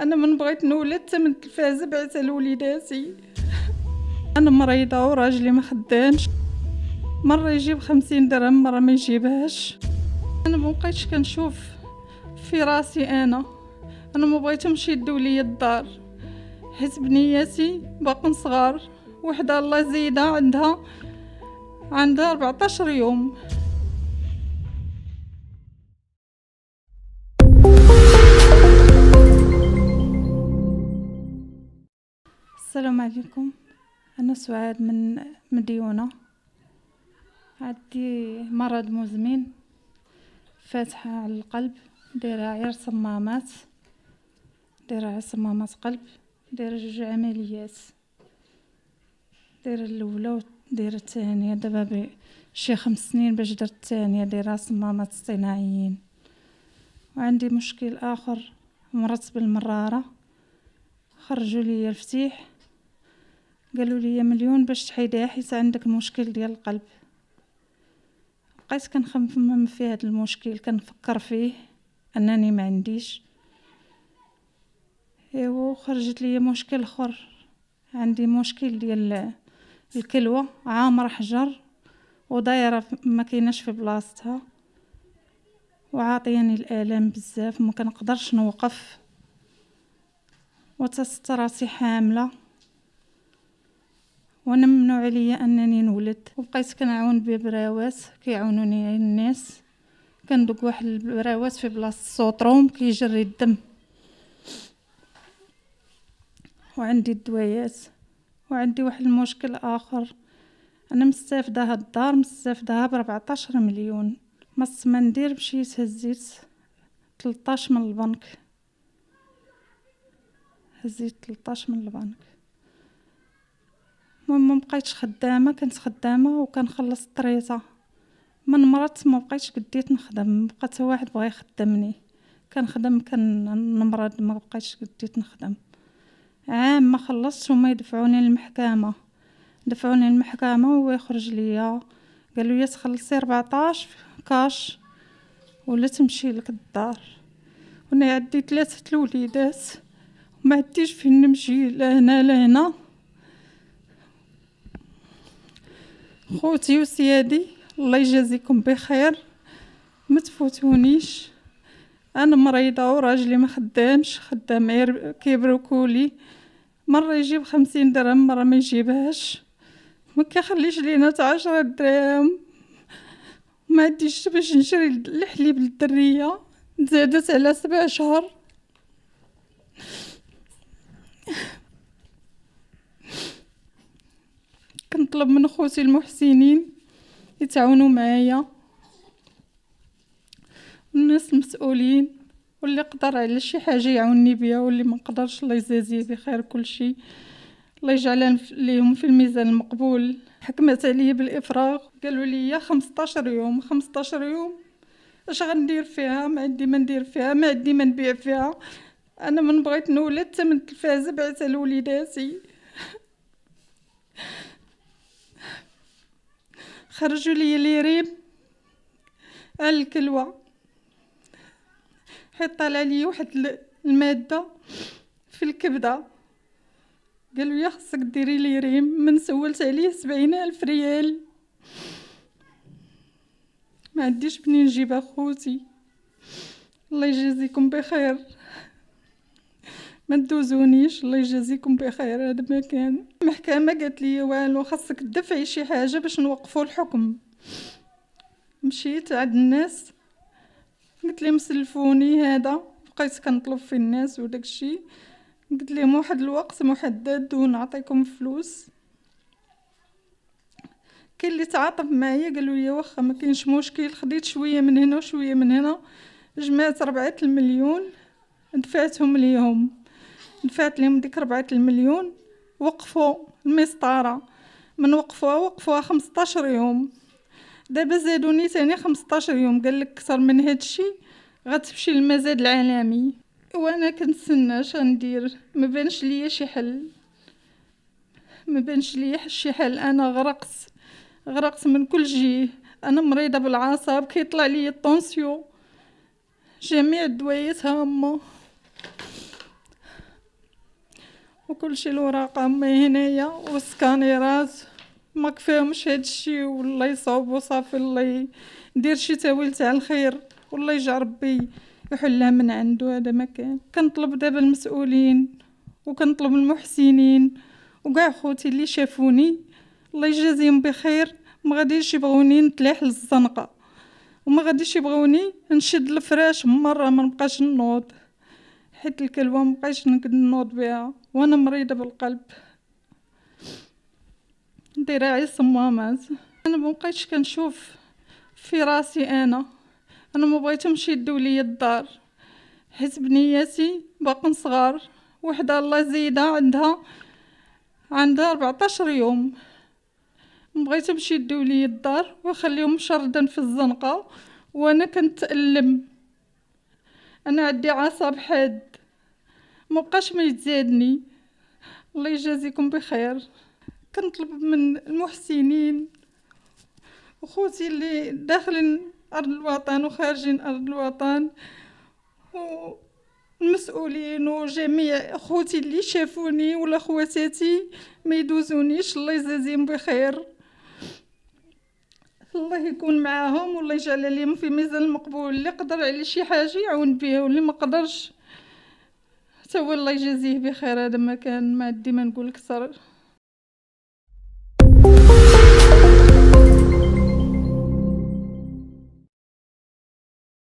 انا من بغيت نولد من التلفاز بعتها لوليداتي انا مريضه وراجلي ما خدامش مره يجيب خمسين درهم مره ما يجيبهاش انا ما بقيتش كنشوف في راسي انا انا ما بغيتهمش يدوا لي الدار حيت بنياتي باقن صغار وحده الله زايده عندها عندها 14 يوم السلام عليكم أنا سعاد من مديونة عندي مرض مزمن فاتحة على القلب دايرة عير صمامات دايرة صمامات قلب دايرة جوج عمليات دايرة الأولى ودايره الثانية دابا شي خمس سنين باش درت الثانية دايرة صمامات اصطناعيين وعندي مشكل آخر مرت بالمرارة خرجوا لي الفتيح قالوا لي مليون باش تحيديها حيت عندك مشكل ديال القلب بقيت كنخمم في هذا المشكل كنفكر فيه انني ما عنديش ايوا خرجت لي مشكل اخر عندي مشكل ديال الكلوة عامر حجر ودايرة ما كايناش في بلاصتها وعاطياني الالام بزاف ما كنقدرش نوقف وتسترسي راسي حامله وانا ممنوع عليا انني نولد وبقيت كنعاون ببراواس كيعاونوني الناس كندق واحد البراواس في بلاصه السوطروم كيجري الدم وعندي الدوايات وعندي واحد المشكل اخر انا مستافده هاد الدار مستافدها ب 14 مليون ما ما ندير مشيت هزيت 13 من البنك هزيت 13 من البنك المهم ما بقيتش خدامه كنت خدامه وكنخلص الطريزه من مرات ما بقيتش قديت نخدم بقات واحد بغى يخدمني كنخدم كنمرض ما بقيتش قديت نخدم عام ما خلصت هما يدفعوني للمحكمه دفعوني للمحكمه ويخرج ليا قالوا لي تخلصي 14 كاش ولا تمشي لك الدار وانا عندي ثلاثه الوليدات وما عنديش فين نمشي لا هنا لا هنا خوتي وسيادي الله يجازيكم بخير ما تفوتونيش انا مريضه وراجلي ما خدامش خدام غير كيبروكولي مره يجيب خمسين درهم مره ما يجيبهاش ما كيخليش لينا حتى عشرة درهم ما عنديش باش نشري الحليب للدريه زادت على سبع شهور كنطلب من خوتي المحسنين يتعاونوا معايا الناس المسؤولين واللي قدر على شي حاجه يعاوني بها واللي ما قدرش الله يجازيه بخير كل شيء الله يجعل ليهم في الميزان المقبول حكمت عليا بالافراغ قالوا لي 15 يوم 15 يوم اش غندير فيها ما عندي ما ندير فيها ما عندي ما نبيع فيها انا من بغيت نولد حتى من التلفازه بعتها لوليداتي خرجوا لي ريم الكلوه حيت طلع لي واحد الماده في الكبده قالوا لي خصك ديري لي ريم من سولت عليه سبعين الف ريال ما عنديش بنين نجيب اخوتي الله يجازيكم بخير ما تدوزونيش الله يجازيكم بخير هذا ما كان المحكمة قالت لي والو خاصك تدفعي شي حاجة باش نوقفوا الحكم مشيت عند الناس قلت لهم سلفوني هذا بقيت كنطلب في الناس وداك الشيء قلت لهم واحد الوقت محدد ونعطيكم فلوس كاين اللي تعاطف معايا قالوا لي واخا ما كاينش مشكل خديت شويه من هنا وشويه من هنا جمعت ربعة المليون دفعتهم ليهم نفات لهم ديك ربعة المليون وقفوا المسطرة من وقفوها وقفوها خمستاشر يوم دابا زادوني ثاني خمستاشر يوم قال لك كثر من هادشي غتمشي للمزاد العالمي وانا كنتسنى اش غندير ما بانش ليا شي حل ما بانش ليا شي حل انا غرقت غرقت من كل جهه انا مريضه بالعصب كيطلع لي الطونسيون جميع الدويات هامه كلشي الوراق امي هنايا والسكانيرات ما كفاهمش هادشي والله يصاوبو وصافي الله يدير شي تاويل تاع الخير والله يجع ربي يحلها من عنده هذا ما كان كنطلب دابا المسؤولين وكنطلب المحسنين وكاع خوتي اللي شافوني الله يجازيهم بخير ما غاديش يبغوني نتلاح للزنقه وما غاديش يبغوني نشد الفراش مره ما نبقاش نوض حيت الكلوة مبقيتش نقد نوض بها وانا مريضه بالقلب عي صمامات انا مبقيتش كنشوف في راسي انا انا ما بغيتهمش يدوا لي الدار حيت بنياتي باقين صغار وحده الله زيده عندها عندها 14 يوم بغيتهم يدوا لي الدار ويخليهم شردا في الزنقه وانا كنتالم أنا عندي عصب حاد مبقاش ما يتزادني الله يجازيكم بخير كنطلب من المحسنين وخوتي اللي داخلين أرض الوطن وخارجين أرض الوطن والمسؤولين وجميع خوتي اللي شافوني ولا خواتاتي ما يدوزونيش الله يجازيهم بخير الله يكون معاهم والله يجعل عليهم في ميزان المقبول اللي قدر على شي حاجه يعاون بها واللي ما قدرش حتى هو الله يجازيه بخير هذا ما كان ما عندي ما نقول اكثر